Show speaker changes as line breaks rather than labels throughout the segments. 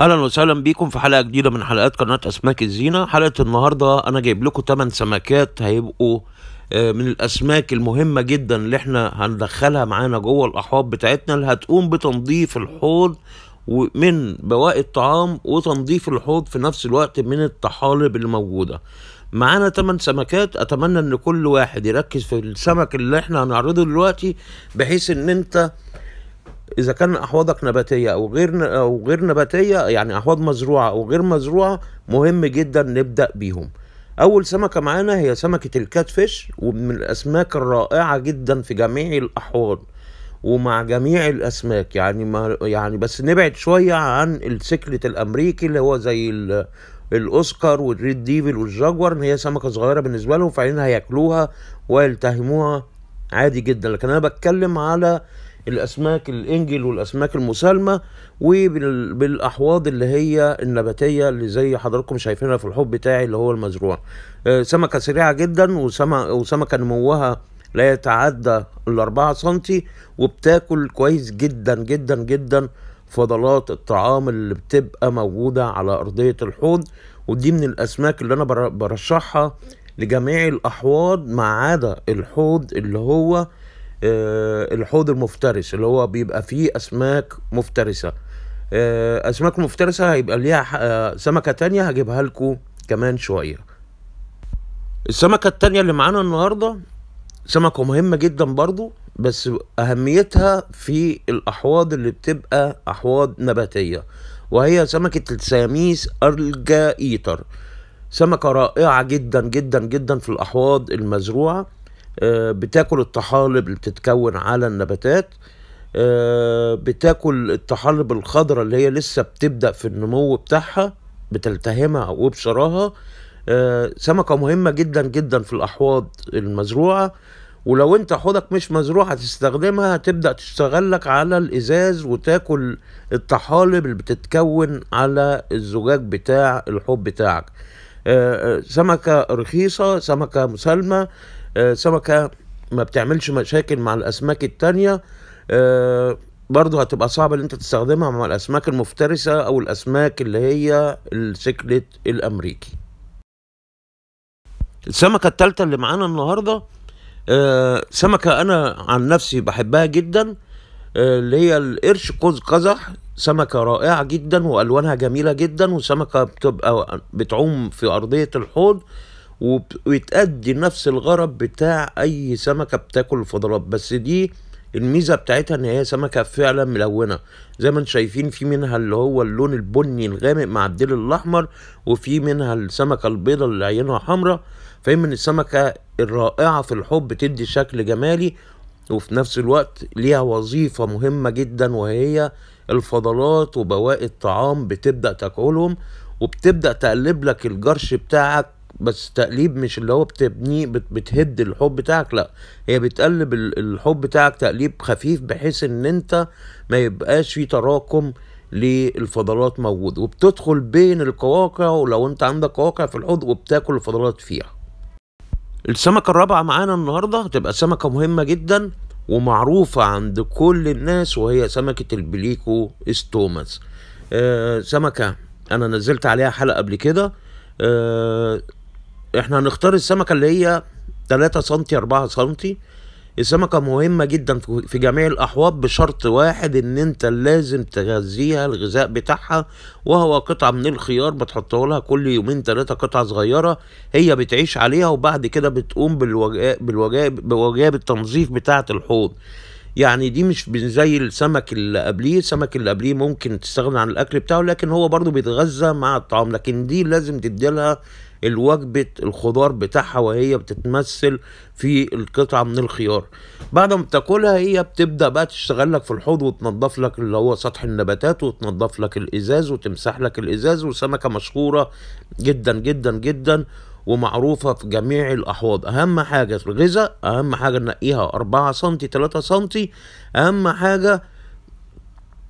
اهلا وسهلا بيكم في حلقه جديده من حلقات قناه اسماك الزينه حلقه النهارده انا جايب لكم 8 سمكات هيبقوا آه، من الاسماك المهمه جدا اللي احنا هندخلها معانا جوه الاحواض بتاعتنا اللي هتقوم بتنظيف الحوض من بواقي الطعام وتنظيف الحوض في نفس الوقت من الطحالب اللي موجوده معانا 8 سمكات اتمنى ان كل واحد يركز في السمك اللي احنا هنعرضه دلوقتي بحيث ان انت اذا كان احواضك نباتيه او غير او غير نباتيه يعني احواض مزروعه او غير مزروعه مهم جدا نبدا بيهم اول سمكه معانا هي سمكه الكاتفيش ومن الاسماك الرائعه جدا في جميع الاحواض ومع جميع الاسماك يعني ما يعني بس نبعد شويه عن السكلت الامريكي اللي هو زي الاوسكار والريد ديفل والجاجور ان هي سمكه صغيره بالنسبه لهم فعينها هياكلوها ويلتهموها عادي جدا لكن انا بتكلم على الاسماك الانجل والاسماك المسالمه وبالاحواض اللي هي النباتيه اللي زي حضراتكم شايفينها في الحوض بتاعي اللي هو المزروع آه، سمكه سريعه جدا وسمكه نموها لا يتعدى الأربعة سم وبتاكل كويس جدا جدا جدا فضلات الطعام اللي بتبقى موجودة على أرضية الحوض ودي من الأسماك اللي أنا برشحها لجميع الأحواض ما عدا الحوض اللي هو آه، الحوض المفترس اللي هو بيبقى فيه اسماك مفترسه آه، اسماك مفترسه هيبقى ليها آه، سمكه تانية هجيبها لكم كمان شويه السمكه التانية اللي معانا النهارده سمكه مهمه جدا برضو بس اهميتها في الاحواض اللي بتبقى احواض نباتيه وهي سمكه الساميس ارجا ايتر سمكه رائعه جدا جدا جدا في الاحواض المزروعه آه، بتاكل الطحالب اللي بتتكون على النباتات آه، بتاكل الطحالب الخضراء اللي هي لسه بتبدأ في النمو بتاعها بتلتهمها وبشراها آه، سمكة مهمة جدا جدا في الأحواض المزروعة ولو انت حوضك مش مزروع هتستخدمها هتبدأ تشتغلك على الإزاز وتاكل الطحالب اللي بتتكون على الزجاج بتاع الحوض بتاعك سمكة رخيصة سمكة مسالمة آه، سمكه ما بتعملش مشاكل مع الاسماك التانية آه، برضو هتبقى صعب ان انت تستخدمها مع الاسماك المفترسه او الاسماك اللي هي السكلت الامريكي السمكه التالتة اللي معانا النهارده آه، سمكه انا عن نفسي بحبها جدا اللي هي القرش قوز قزح سمكة رائعة جدا وألوانها جميلة جدا وسمكة بتبقى بتعوم في أرضية الحوض وبتأدي نفس الغرض بتاع أي سمكة بتاكل الفضلات بس دي الميزة بتاعتها إن هي سمكة فعلا ملونة زي ما انتم شايفين في منها اللي هو اللون البني الغامق مع الديل الأحمر وفي منها السمكة البيضة اللي عينها حمراء فاهم من السمكة الرائعة في الحب بتدي شكل جمالي وفي نفس الوقت ليها وظيفة مهمة جدا وهي الفضلات وبواقي الطعام بتبدأ تاكلهم وبتبدأ تقلب لك الجرش بتاعك بس تقليب مش اللي هو بتبنيه بتهد الحب بتاعك لا هي بتقلب الحب بتاعك تقليب خفيف بحيث ان انت ما يبقاش في تراكم للفضلات موجود وبتدخل بين القواقع ولو انت عندك قواقع في الحوض وبتاكل الفضلات فيها السمكة الرابعة معانا النهاردة هتبقى سمكة مهمة جدا ومعروفة عند كل الناس وهي سمكة البليكو استوماس آه سمكة أنا نزلت عليها حلقة قبل كده آه احنا هنختار السمكه اللي هي 3 سم 4 سم السمكة مهمة جدا في جميع الأحواض بشرط واحد إن أنت لازم تغذيها الغذاء بتاعها وهو قطعة من الخيار بتحطه لها كل يومين تلاتة قطعة صغيرة هي بتعيش عليها وبعد كده بتقوم بوجابة التنظيف بتاعة الحوض يعني دي مش زي السمك اللي قبليه السمك اللي قبليه ممكن تستغنى عن الاكل بتاعه لكن هو برضه بيتغذى مع الطعام لكن دي لازم تديلها الوجبة الخضار بتاعها وهي بتتمثل في القطعة من الخيار بعد ما بتاكلها هي بتبدأ بقى تشتغل لك في الحوض وتنظف لك اللي هو سطح النباتات وتنظف لك الإزاز وتمسح لك الإزاز وسمكة مشهورة جدا جدا جدا ومعروفة في جميع الأحواض أهم حاجة الغذاء أهم حاجة نقيها 4 سم 3 سم أهم حاجة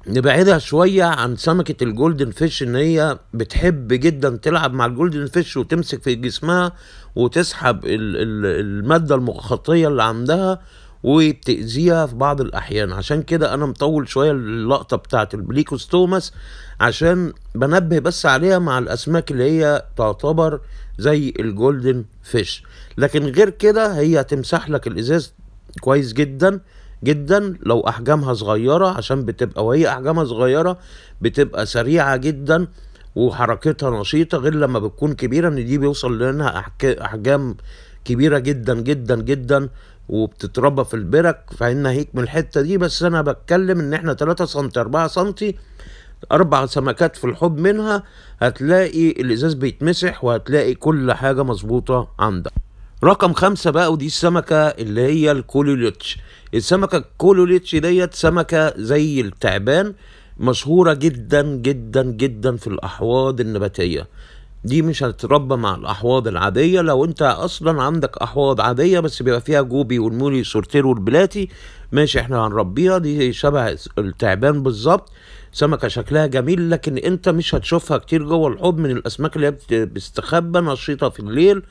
نبعدها شوية عن سمكة الجولدن فيش ان هي بتحب جدا تلعب مع الجولدن فيش وتمسك في جسمها وتسحب المادة المخاطية اللي عندها وبتأذيها في بعض الأحيان عشان كده أنا مطول شوية اللقطة بتاعت البليكوستوماس عشان بنبه بس عليها مع الأسماك اللي هي تعتبر زي الجولدن فيش لكن غير كده هي تمسح لك الإزاز كويس جدا جدا لو احجامها صغيره عشان بتبقى وهي احجامها صغيره بتبقى سريعه جدا وحركتها نشيطه غير لما بتكون كبيره ان دي بيوصل لانها احجام كبيره جدا جدا جدا وبتتربى في البرك فإن هيك من الحته دي بس انا بتكلم ان احنا 3 سم 4 سم اربع سمكات في الحب منها هتلاقي الازاز بيتمسح وهتلاقي كل حاجه مظبوطه عندك رقم خمسة بقى ودي السمكة اللي هي الكولوليتش السمكة الكولوليتش ديت سمكة زي التعبان مشهورة جدا جدا جدا في الأحواض النباتية دي مش هتتربى مع الأحواض العادية لو أنت أصلا عندك أحواض عادية بس بيبقى فيها جوبي والمولي سورتير والبلاتي ماشي احنا هنربيها دي شبه التعبان بالظبط سمكه شكلها جميل لكن انت مش هتشوفها كتير جوه الحوض من الاسماك اللي هي بتستخبى نشيطه في الليل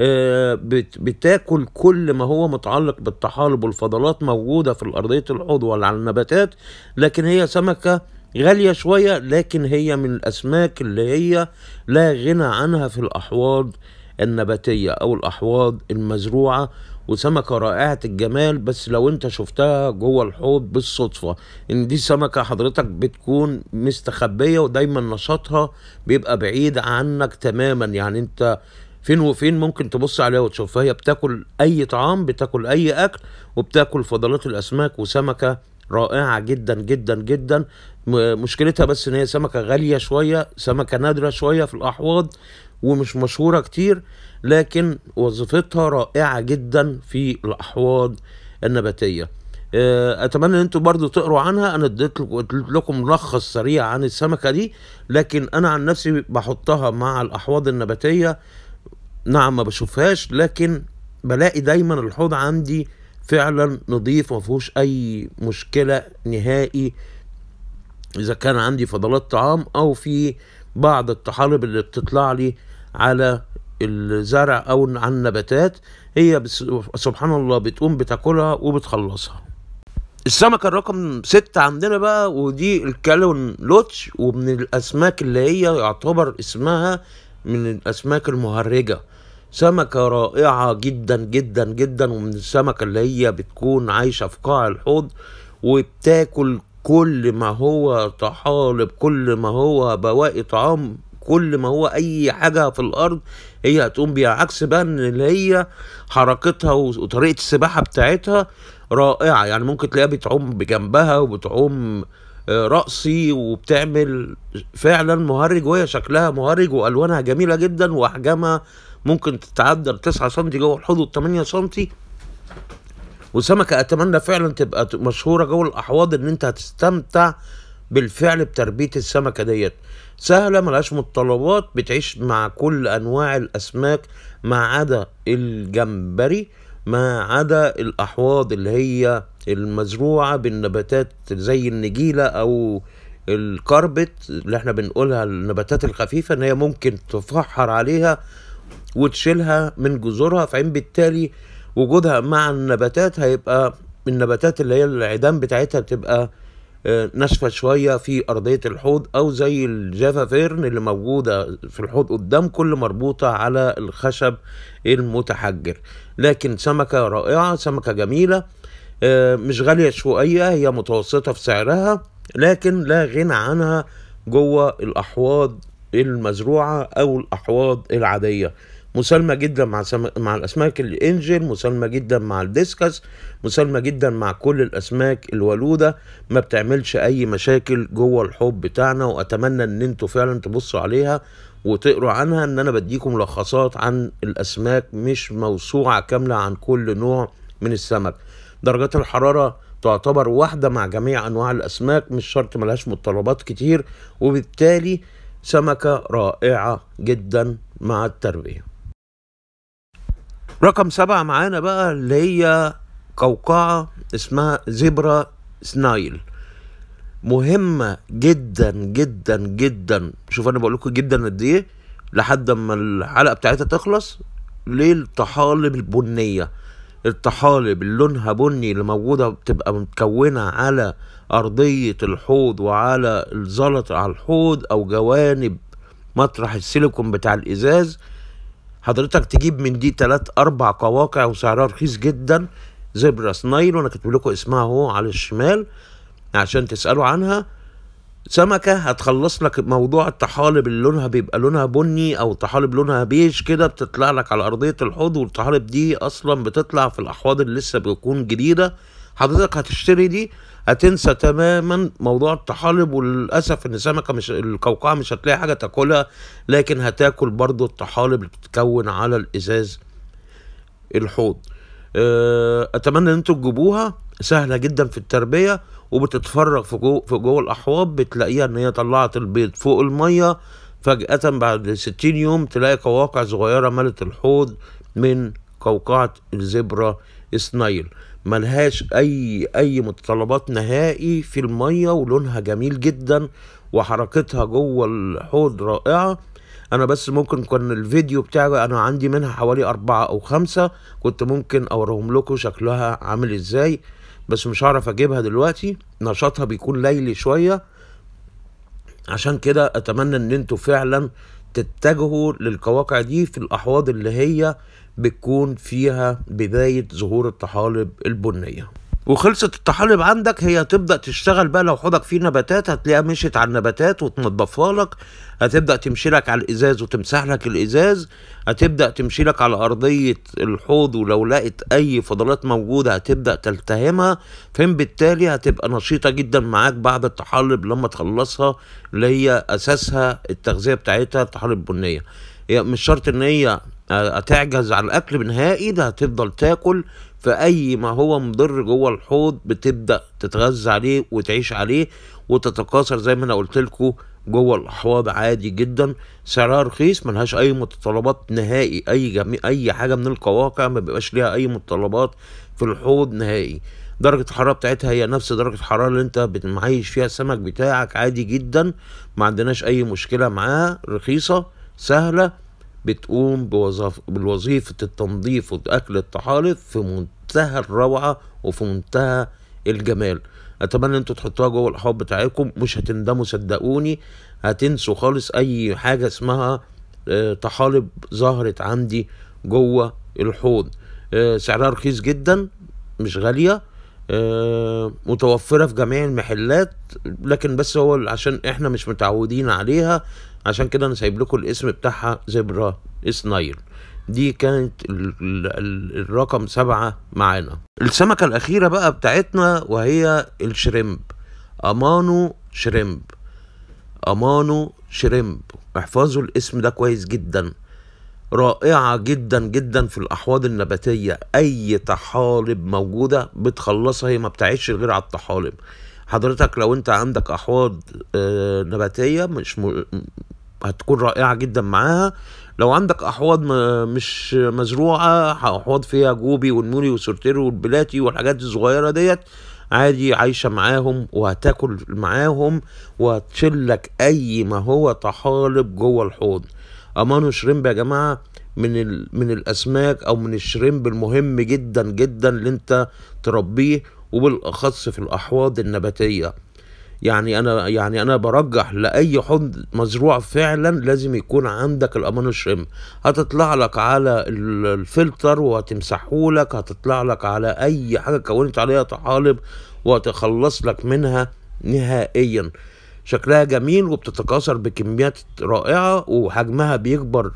آه، بتاكل كل ما هو متعلق بالطحالب والفضلات موجوده في ارضيه الحوض ولا على النباتات لكن هي سمكه غالية شوية لكن هي من الأسماك اللي هي لا غنى عنها في الأحواض النباتية أو الأحواض المزروعة وسمكة رائعة الجمال بس لو انت شفتها جوه الحوض بالصدفة ان دي سمكة حضرتك بتكون مستخبية ودايما نشاطها بيبقى بعيد عنك تماما يعني انت فين وفين ممكن تبص عليها وتشوفها هي بتاكل اي طعام بتاكل اي اكل وبتاكل فضلات الاسماك وسمكة رائعة جدا جدا جدا مشكلتها بس ان هي سمكة غالية شوية سمكة نادرة شوية في الاحواض ومش مشهورة كتير لكن وظيفتها رائعة جدا في الأحواض النباتية آه، اتمنى ان انتوا برضو تقروا عنها انا اديت لكم ملخص سريع عن السمكه دي لكن انا عن نفسي بحطها مع الاحواض النباتيه نعم ما بشوفهاش لكن بلاقي دايما الحوض عندي فعلا نظيف ما فيهوش اي مشكله نهائي اذا كان عندي فضلات طعام او في بعض الطحالب اللي بتطلع لي على الزرع او على النباتات هي سبحان الله بتقوم بتاكلها وبتخلصها السمكة الرقم ستة عندنا بقى ودي الكالون لوتش ومن الأسماك اللي هي يعتبر اسمها من الأسماك المهرجة سمكة رائعة جدا جدا جدا ومن السمكة اللي هي بتكون عايشة في قاع الحوض وبتاكل كل ما هو طحالب كل ما هو بواقي طعام كل ما هو اي حاجة في الارض هي هتقوم بيها عكس بقى ان اللي هي حركتها وطريقة السباحة بتاعتها رائعة يعني ممكن تلاقيها بتعوم بجنبها وبتعوم آه، رأسي وبتعمل فعلا مهرج وهي شكلها مهرج والوانها جميلة جدا واحجامها ممكن تتعدى 9 سم جوه الحوض 8 سم وسمكه اتمنى فعلا تبقى مشهوره جوه الاحواض ان انت هتستمتع بالفعل بتربيه السمكه ديت سهله ملهاش متطلبات بتعيش مع كل انواع الاسماك ما عدا الجمبري ما عدا الاحواض اللي هي المزروعه بالنباتات زي النجيله او الكاربت اللي احنا بنقولها النباتات الخفيفه ان هي ممكن تفحر عليها وتشيلها من جذورها فعين بالتالي وجودها مع النباتات هيبقى النباتات اللي هي العيدان بتاعتها بتبقى آه، ناشفه شويه في ارضيه الحوض او زي الجافا فيرن اللي موجوده في الحوض قدام كل مربوطه على الخشب المتحجر لكن سمكه رائعه سمكه جميله آه، مش غاليه شويه هي متوسطه في سعرها لكن لا غنى عنها جوه الاحواض المزروعه او الاحواض العاديه مسالمه جدا مع مع الاسماك الانجل مسالمه جدا مع الديسكس مسالمه جدا مع كل الاسماك الولوده ما بتعملش اي مشاكل جوه الحوض بتاعنا واتمنى ان انتوا فعلا تبصوا عليها وتقروا عنها ان انا بديكم ملخصات عن الاسماك مش موسوعه كامله عن كل نوع من السمك درجات الحراره تعتبر واحده مع جميع انواع الاسماك مش شرط ملهاش متطلبات كتير وبالتالي سمكه رائعه جدا مع التربيه رقم سبعة معانا بقى اللي هي قوقعة اسمها زبرا سنايل مهمة جدا جدا جدا شوف انا بقول لكم جدا قد ايه لحد اما الحلقة بتاعتها تخلص للطحالب البنية الطحالب اللي لونها بني اللي موجودة بتبقى متكونة على أرضية الحوض وعلى الزلط على الحوض أو جوانب مطرح السيليكون بتاع الإزاز حضرتك تجيب من دي تلات أربع قواقع وسعرها رخيص جدا زبرة نايل وأنا كاتب لكم اسمها أهو على الشمال عشان تسألوا عنها سمكة هتخلص لك موضوع الطحالب اللي لونها بيبقى لونها بني أو طحالب لونها بيج كده بتطلع لك على أرضية الحوض والطحالب دي أصلا بتطلع في الأحواض اللي لسه بتكون جديدة حضرتك هتشتري دي هتنسى تماما موضوع الطحالب وللاسف ان السمكه مش القوقعه مش هتلاقي حاجه تاكلها لكن هتاكل برضو الطحالب اللي بتتكون على الازاز الحوض آه، اتمنى ان انتوا تجيبوها سهله جدا في التربيه وبتتفرغ في جوه في جوه الاحواض بتلاقيها ان هي طلعت البيض فوق الميه فجاه بعد 60 يوم تلاقي قواقع صغيره ملت الحوض من قوقعه الزبره سنايل ملهاش اي اي متطلبات نهائي في الميه ولونها جميل جدا وحركتها جوه الحوض رائعه انا بس ممكن كان الفيديو بتاعي انا عندي منها حوالي أربعة او خمسة كنت ممكن اوريهم لكم شكلها عامل ازاي بس مش هعرف اجيبها دلوقتي نشاطها بيكون ليلي شويه عشان كده اتمنى ان انتوا فعلا تتجهوا للقواقع دي في الاحواض اللي هي بتكون فيها بداية ظهور الطحالب البنية وخلصت الطحالب عندك هي تبدأ تشتغل بقى لو حضك فيه نباتات هتلاقيها مشيت على النباتات وتنضفها لك هتبدأ تمشي لك على الإزاز وتمسح لك الإزاز هتبدأ تمشي لك على أرضية الحوض ولو لقت أي فضلات موجودة هتبدأ تلتهمها فين بالتالي هتبقى نشيطة جدا معاك بعد الطحالب لما تخلصها اللي هي أساسها التغذية بتاعتها الطحالب البنية هي يعني مش شرط إن هي هتعجز على الاكل نهائي ده هتفضل تاكل في اي ما هو مضر جوه الحوض بتبدا تتغذى عليه وتعيش عليه وتتكاثر زي ما انا قلت لكم جوه الاحواض عادي جدا سعرها رخيص ملهاش اي متطلبات نهائي اي جميع اي حاجه من القواقع ما بيبقاش ليها اي متطلبات في الحوض نهائي درجة الحرارة بتاعتها هي نفس درجة الحرارة اللي انت معيش فيها السمك بتاعك عادي جدا ما عندناش اي مشكلة معاها رخيصة سهلة بتقوم بوظيفة التنظيف وأكل الطحالب في منتهى الروعة وفي منتهى الجمال اتمنى انتوا تحطوها جوه الحوض بتاعكم مش هتندموا صدقوني هتنسوا خالص اي حاجه اسمها آه، طحالب ظهرت عندي جوه الحوض آه، سعرها رخيص جدا مش غاليه آه، متوفره في جميع المحلات لكن بس هو عشان احنا مش متعودين عليها عشان كده انا سايب لكم الاسم بتاعها زبرا اسنايل دي كانت الرقم سبعة معانا السمكة الأخيرة بقى بتاعتنا وهي الشريمب أمانو شريمب أمانو شريمب احفظوا الاسم ده كويس جدا رائعة جدا جدا في الأحواض النباتية أي طحالب موجودة بتخلصها هي ما بتعيش غير على الطحالب حضرتك لو انت عندك احواض آه، نباتيه مش هتكون رائعه جدا معاها لو عندك احواض مش مزروعه احواض فيها جوبي والموري والسورتيري والبلاتي والحاجات الصغيره ديت عادي عايشه معاهم وهتاكل معاهم وهتشيل لك اي ما هو طحالب جوه الحوض امانو شريمب يا جماعه من ال... من الاسماك او من الشريمب المهم جدا جدا اللي انت تربيه وبالاخص في الاحواض النباتيه يعني انا يعني انا برجح لاي حوض مزروع فعلا لازم يكون عندك الامان الشم هتطلع لك على الفلتر وهتمسحه لك هتطلع لك على اي حاجه كونت عليها طحالب وهتخلص لك منها نهائيا شكلها جميل وبتتكاثر بكميات رائعه وحجمها بيكبر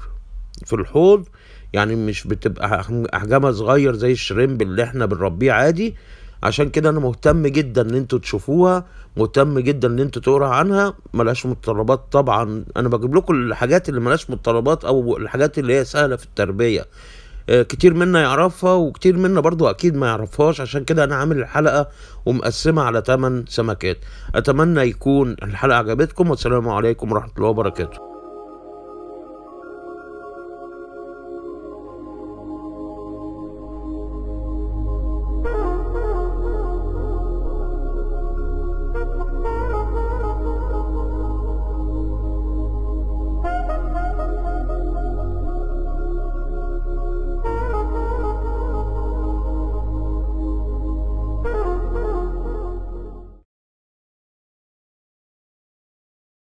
في الحوض يعني مش بتبقى احجامها صغير زي الشريمب اللي احنا بنربيه عادي عشان كده انا مهتم جدا ان انتوا تشوفوها مهتم جدا ان انتوا تقرا عنها ملهاش متطلبات طبعا انا بجيب لكم الحاجات اللي ملهاش متطلبات او الحاجات اللي هي سهله في التربيه آه، كتير منا يعرفها وكتير منا برضو اكيد ما يعرفهاش عشان كده انا عامل الحلقه ومقسمه على 8 سمكات اتمنى يكون الحلقه عجبتكم والسلام عليكم ورحمه الله وبركاته